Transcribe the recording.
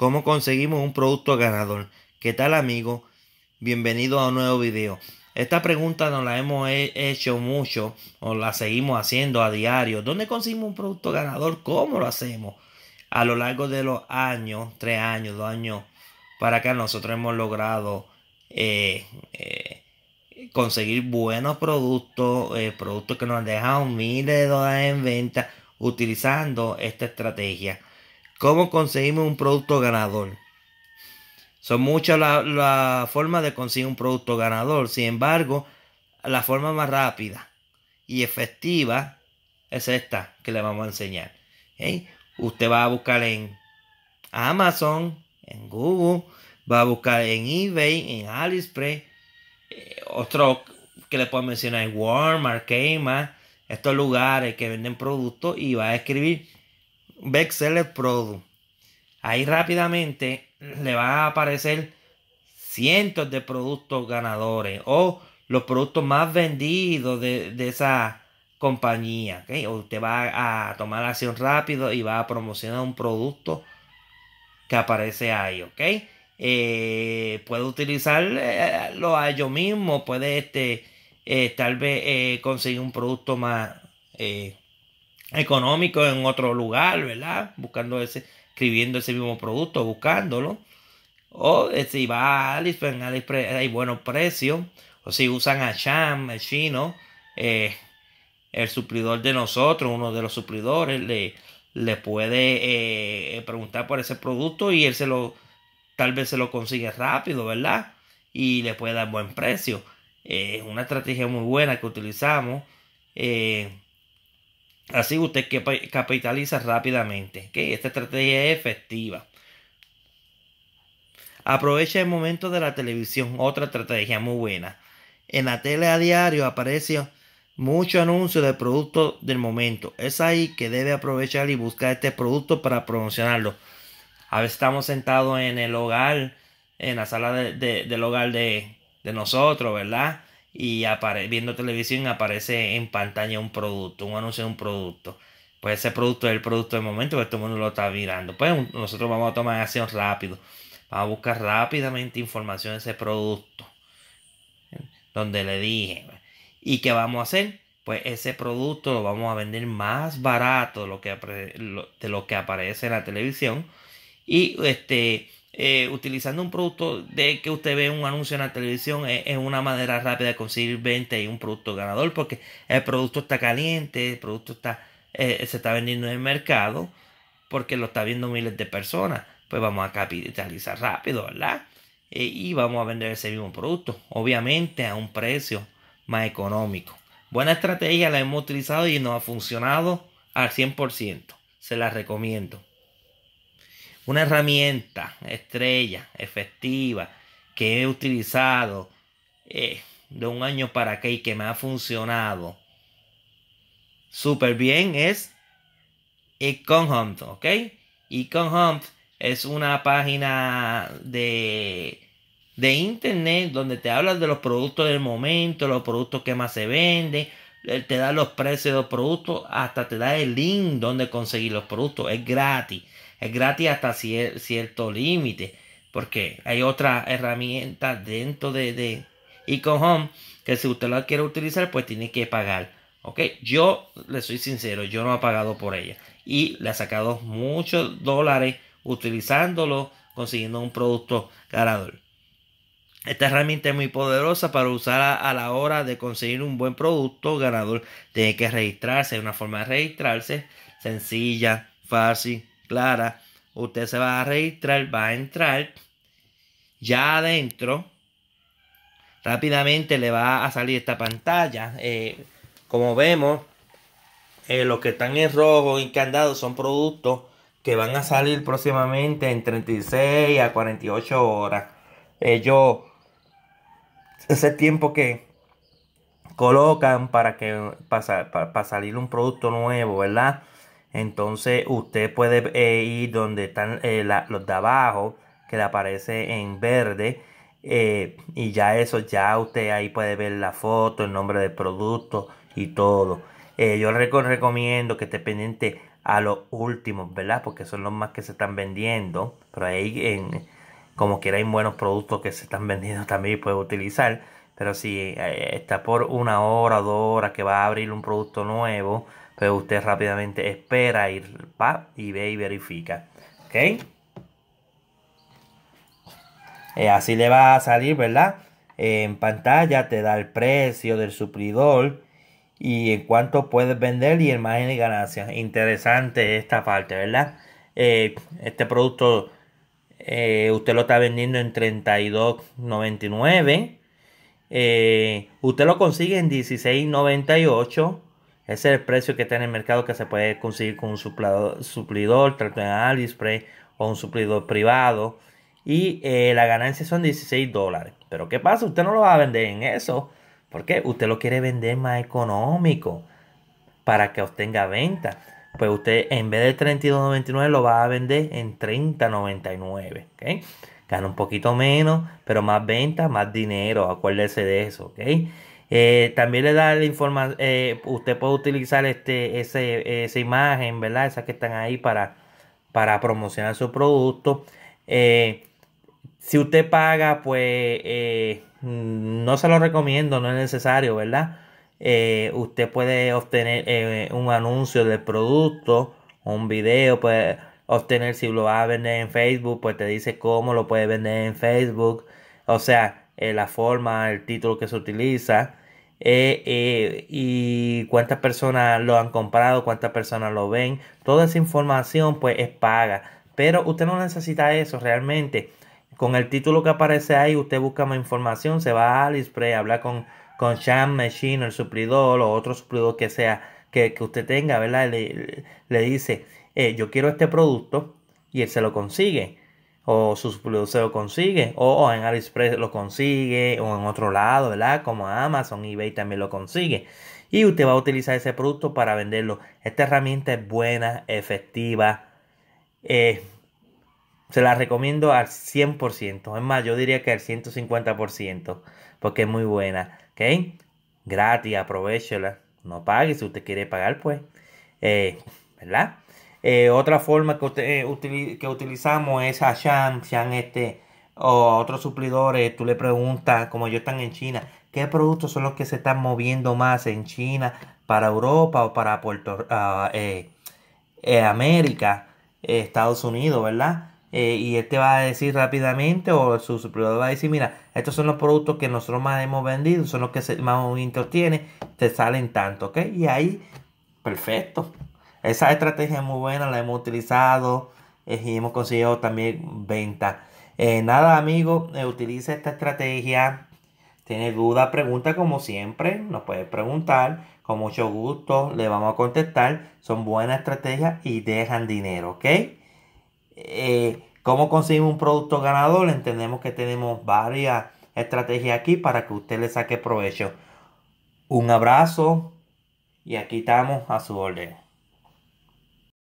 cómo conseguimos un producto ganador. ¿Qué tal amigo? Bienvenido a un nuevo video. Esta pregunta nos la hemos hecho mucho o la seguimos haciendo a diario. ¿Dónde conseguimos un producto ganador? ¿Cómo lo hacemos? A lo largo de los años, tres años, dos años, para que nosotros hemos logrado eh, eh, conseguir buenos productos, eh, productos que nos han dejado miles de dólares en venta utilizando esta estrategia. ¿Cómo conseguimos un producto ganador? Son muchas las formas de conseguir un producto ganador. Sin embargo, la forma más rápida y efectiva es esta que le vamos a enseñar. ¿Eh? Usted va a buscar en Amazon, en Google, va a buscar en eBay, en AliExpress, eh, otro que le puedo mencionar, Walmart, Kmart, estos lugares que venden productos y va a escribir seller product. Ahí rápidamente le va a aparecer cientos de productos ganadores o los productos más vendidos de, esa compañía. ¿okay? usted va a tomar acción rápido y va a promocionar un producto que aparece ahí. ¿ok? Eh, puede utilizarlo eh, a yo mismo, puede este, eh, tal vez conseguir un producto más económico en otro lugar, ¿verdad? Buscando ese, escribiendo ese mismo producto, buscándolo. O si va a AliExpress, hay buenos precios. O si usan a Sham, el chino, eh, el suplidor de nosotros, uno de los suplidores, le, le puede eh, preguntar por ese producto y él se lo, tal vez se lo consigue rápido, ¿verdad? Y le puede dar buen precio. Eh, es una estrategia muy buena que utilizamos. Así usted capitaliza rápidamente. Que Esta estrategia es efectiva. Aprovecha el momento de la televisión. Otra estrategia muy buena. En la tele a diario aparece mucho anuncio de producto del momento. Es ahí que debe aprovechar y buscar este producto para promocionarlo. A veces estamos sentados en el hogar, en la sala del hogar de, de nosotros, ¿verdad? y viendo televisión aparece en pantalla un producto, un anuncio de un producto. Pues ese producto es el producto del momento que todo el mundo lo está mirando. Pues nosotros vamos a tomar acción rápido. Vamos a buscar rápidamente información de ese producto. Donde le dije. ¿Y qué vamos a hacer? Pues ese producto lo vamos a vender más barato lo que, de lo que aparece en la televisión. Y este eh, utilizando un producto de que usted ve un anuncio en la televisión es, una manera rápida de conseguir 20 y un producto ganador porque el producto está caliente, el producto está, eh, se está vendiendo en el mercado porque lo está viendo miles de personas. Pues vamos a capitalizar rápido, ¿verdad? Eh, y vamos a vender ese mismo producto, obviamente a un precio más económico. Buena estrategia, la hemos utilizado y nos ha funcionado al 100%. Se la recomiendo una herramienta estrella, efectiva, que he utilizado eh, de un año para acá y que me ha funcionado súper bien es Hunt, ¿ok? Hunt es una página de, de internet donde te hablas de los productos del momento, los productos que más se venden, te da los precios de los productos, hasta te da el link donde conseguir los productos. Es gratis. Es gratis hasta cierto límite. Porque hay otra herramienta dentro de, de Home que si usted la quiere utilizar, pues tiene que pagar. Ok, yo le soy sincero, yo no he pagado por ella. Y le ha sacado muchos dólares utilizándolo, consiguiendo un producto ganador. Esta herramienta es muy poderosa para usar a, la hora de conseguir un buen producto ganador. Tiene que registrarse, una forma de registrarse sencilla, fácil, clara. Usted se va a registrar, va a entrar ya adentro. Rápidamente le va a salir esta pantalla. Eh, como vemos, eh, los que están en rojo y candado son productos que van a salir próximamente en 36 a 48 horas. Ellos eh, ese tiempo que colocan para, que, para, para salir un producto nuevo, ¿verdad? Entonces usted puede eh, ir donde están eh, los de abajo, que le aparece en verde. Eh, y ya eso, ya usted ahí puede ver la foto, el nombre del producto y todo. yo recomiendo que esté pendiente a los últimos, ¿verdad? Porque son los más que se están vendiendo. Pero ahí en, como quiera hay buenos productos que se están vendiendo también puedes utilizar. Pero si eh, está por una hora, dos horas que va a abrir un producto nuevo, pues usted rápidamente espera y va y ve y verifica. ¿Ok? Eh, así le va a salir, ¿verdad? en pantalla te da el precio del suplidor y en cuánto puedes vender y el margen de ganancias. Interesante esta parte, ¿verdad? Eh, este producto eh, usted lo está vendiendo en 32.99. Eh, usted lo consigue en 16.98. Ese es el precio que está en el mercado que se puede conseguir con un suplidor, suplidor trato en o un suplidor privado. Y eh, la ganancia son 16 dólares. Pero ¿qué pasa? Usted no lo va a vender en eso. porque Usted lo quiere vender más económico para que obtenga venta pues usted en vez de 32.99 lo va a vender en 30.99, ¿ok? Gana un poquito menos, pero más ventas, más dinero, acuérdese de eso, ¿ok? Eh, también le da la información, eh, usted puede utilizar este, ese, esa imagen, ¿verdad? Esas que están ahí para, para promocionar su producto. Eh, si usted paga, pues mm, no se lo recomiendo, no es necesario, ¿verdad? Eh, usted puede obtener eh, un anuncio del producto un video, puede obtener si lo va a vender en Facebook, pues te dice cómo lo puede vender en Facebook, o sea, eh, la forma, el título que se utiliza. y cuántas personas lo han comprado, cuántas personas lo ven, toda esa información pues es paga. Pero usted no necesita eso realmente. Con el título que aparece ahí, usted busca más información, se va a Aliexpress habla con con Sham Machine, el suplidor o otro suplidor que sea que, usted tenga, ¿verdad? Le, dice, eh, yo quiero este producto y él se lo consigue. O su suplidor se lo consigue. O, en AliExpress lo consigue. O en otro lado, ¿verdad? Como Amazon, eBay también lo consigue. Y usted va a utilizar ese producto para venderlo. Esta herramienta es buena, efectiva. Eh, se la recomiendo al 100%. Es más, yo diría que al 150%, porque es muy buena. ¿Ok? Gratis, aprovechela. No pague si usted quiere pagar, pues. Eh, ¿Verdad? Eh, otra forma que, usted, eh, que utilizamos es a Shang, Sham este, o otros suplidores, tú le preguntas, como yo están en China, ¿qué productos son los que se están moviendo más en China para Europa o para Puerto, ah, América, Estados Unidos, ¿verdad? Eh, y él te va a decir rápidamente o su superior va a decir, mira, estos son los productos que nosotros más hemos vendido, son los que más movimiento tiene, te salen tanto, ¿ok? Y ahí, perfecto. Esa estrategia es muy buena, la hemos utilizado eh, y hemos conseguido también venta. Eh, nada, amigo, utiliza esta estrategia. Tiene duda, pregunta como siempre, nos puedes preguntar. Con mucho gusto le vamos a contestar. Son buenas estrategias y dejan dinero, ¿ok? eh, cómo conseguimos un producto ganador, entendemos que tenemos varias estrategias aquí para que usted le saque provecho. Un abrazo y aquí estamos a su orden.